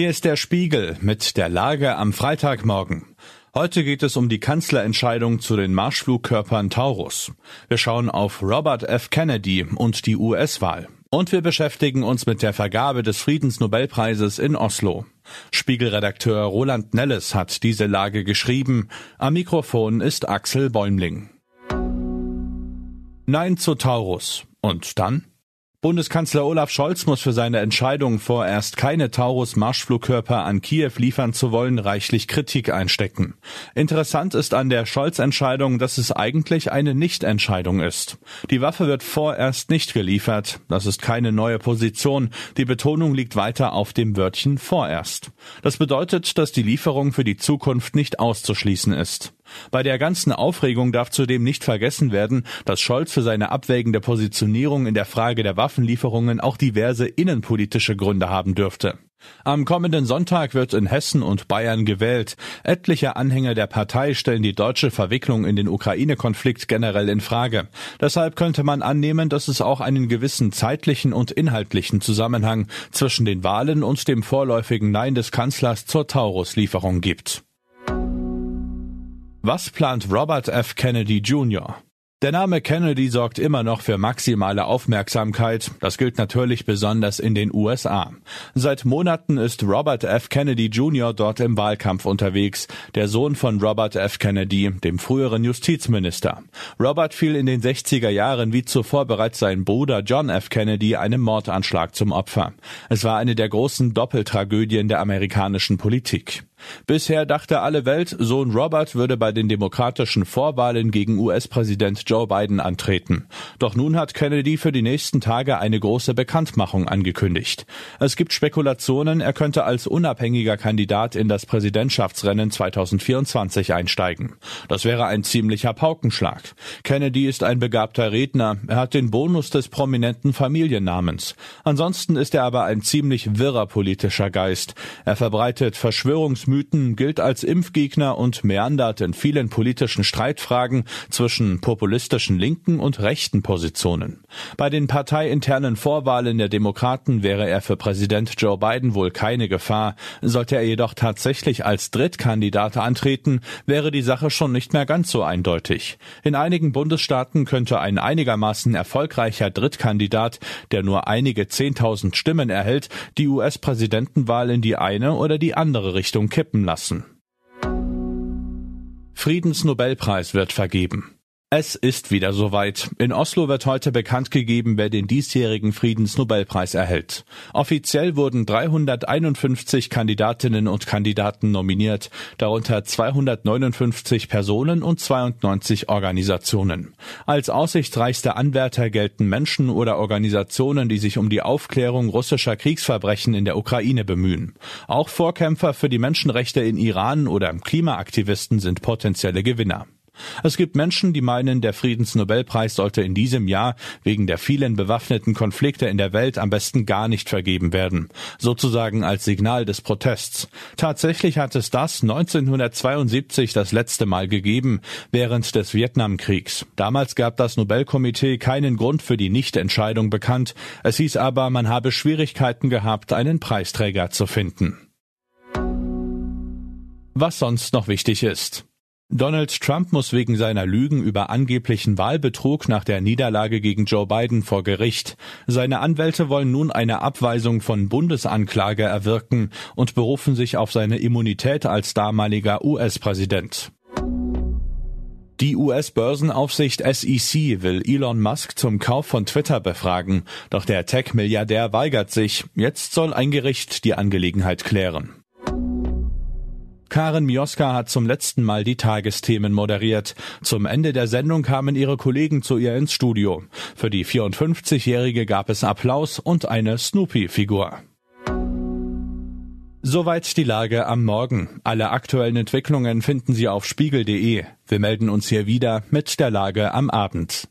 Hier ist der Spiegel mit der Lage am Freitagmorgen. Heute geht es um die Kanzlerentscheidung zu den Marschflugkörpern Taurus. Wir schauen auf Robert F. Kennedy und die US-Wahl. Und wir beschäftigen uns mit der Vergabe des Friedensnobelpreises in Oslo. Spiegelredakteur Roland Nelles hat diese Lage geschrieben. Am Mikrofon ist Axel Bäumling. Nein zu Taurus. Und dann? Bundeskanzler Olaf Scholz muss für seine Entscheidung, vorerst keine Taurus-Marschflugkörper an Kiew liefern zu wollen, reichlich Kritik einstecken. Interessant ist an der Scholz-Entscheidung, dass es eigentlich eine Nichtentscheidung ist. Die Waffe wird vorerst nicht geliefert. Das ist keine neue Position. Die Betonung liegt weiter auf dem Wörtchen vorerst. Das bedeutet, dass die Lieferung für die Zukunft nicht auszuschließen ist. Bei der ganzen Aufregung darf zudem nicht vergessen werden, dass Scholz für seine abwägende Positionierung in der Frage der Waffenlieferungen auch diverse innenpolitische Gründe haben dürfte. Am kommenden Sonntag wird in Hessen und Bayern gewählt. Etliche Anhänger der Partei stellen die deutsche Verwicklung in den Ukraine-Konflikt generell in Frage. Deshalb könnte man annehmen, dass es auch einen gewissen zeitlichen und inhaltlichen Zusammenhang zwischen den Wahlen und dem vorläufigen Nein des Kanzlers zur Taurus-Lieferung gibt. Was plant Robert F. Kennedy Jr.? Der Name Kennedy sorgt immer noch für maximale Aufmerksamkeit. Das gilt natürlich besonders in den USA. Seit Monaten ist Robert F. Kennedy Jr. dort im Wahlkampf unterwegs, der Sohn von Robert F. Kennedy, dem früheren Justizminister. Robert fiel in den 60er Jahren wie zuvor bereits sein Bruder John F. Kennedy einem Mordanschlag zum Opfer. Es war eine der großen Doppeltragödien der amerikanischen Politik. Bisher dachte alle Welt, Sohn Robert würde bei den demokratischen Vorwahlen gegen US-Präsident Joe Biden antreten. Doch nun hat Kennedy für die nächsten Tage eine große Bekanntmachung angekündigt. Es gibt Spekulationen, er könnte als unabhängiger Kandidat in das Präsidentschaftsrennen 2024 einsteigen. Das wäre ein ziemlicher Paukenschlag. Kennedy ist ein begabter Redner. Er hat den Bonus des prominenten Familiennamens. Ansonsten ist er aber ein ziemlich wirrer politischer Geist. Er verbreitet Verschwörungs Mythen, gilt als Impfgegner und meandert in vielen politischen Streitfragen zwischen populistischen linken und rechten Positionen. Bei den parteiinternen Vorwahlen der Demokraten wäre er für Präsident Joe Biden wohl keine Gefahr. Sollte er jedoch tatsächlich als Drittkandidat antreten, wäre die Sache schon nicht mehr ganz so eindeutig. In einigen Bundesstaaten könnte ein einigermaßen erfolgreicher Drittkandidat, der nur einige 10.000 Stimmen erhält, die US-Präsidentenwahl in die eine oder die andere Richtung kippen kippen lassen. Friedensnobelpreis wird vergeben. Es ist wieder soweit. In Oslo wird heute bekannt gegeben, wer den diesjährigen Friedensnobelpreis erhält. Offiziell wurden 351 Kandidatinnen und Kandidaten nominiert, darunter 259 Personen und 92 Organisationen. Als aussichtsreichste Anwärter gelten Menschen oder Organisationen, die sich um die Aufklärung russischer Kriegsverbrechen in der Ukraine bemühen. Auch Vorkämpfer für die Menschenrechte in Iran oder Klimaaktivisten sind potenzielle Gewinner. Es gibt Menschen, die meinen, der Friedensnobelpreis sollte in diesem Jahr wegen der vielen bewaffneten Konflikte in der Welt am besten gar nicht vergeben werden, sozusagen als Signal des Protests. Tatsächlich hat es das 1972 das letzte Mal gegeben, während des Vietnamkriegs. Damals gab das Nobelkomitee keinen Grund für die Nichtentscheidung bekannt, es hieß aber, man habe Schwierigkeiten gehabt, einen Preisträger zu finden. Was sonst noch wichtig ist. Donald Trump muss wegen seiner Lügen über angeblichen Wahlbetrug nach der Niederlage gegen Joe Biden vor Gericht. Seine Anwälte wollen nun eine Abweisung von Bundesanklage erwirken und berufen sich auf seine Immunität als damaliger US-Präsident. Die US-Börsenaufsicht SEC will Elon Musk zum Kauf von Twitter befragen, doch der Tech-Milliardär weigert sich. Jetzt soll ein Gericht die Angelegenheit klären. Karen Mioska hat zum letzten Mal die Tagesthemen moderiert. Zum Ende der Sendung kamen ihre Kollegen zu ihr ins Studio. Für die 54-Jährige gab es Applaus und eine Snoopy-Figur. Soweit die Lage am Morgen. Alle aktuellen Entwicklungen finden Sie auf spiegel.de. Wir melden uns hier wieder mit der Lage am Abend.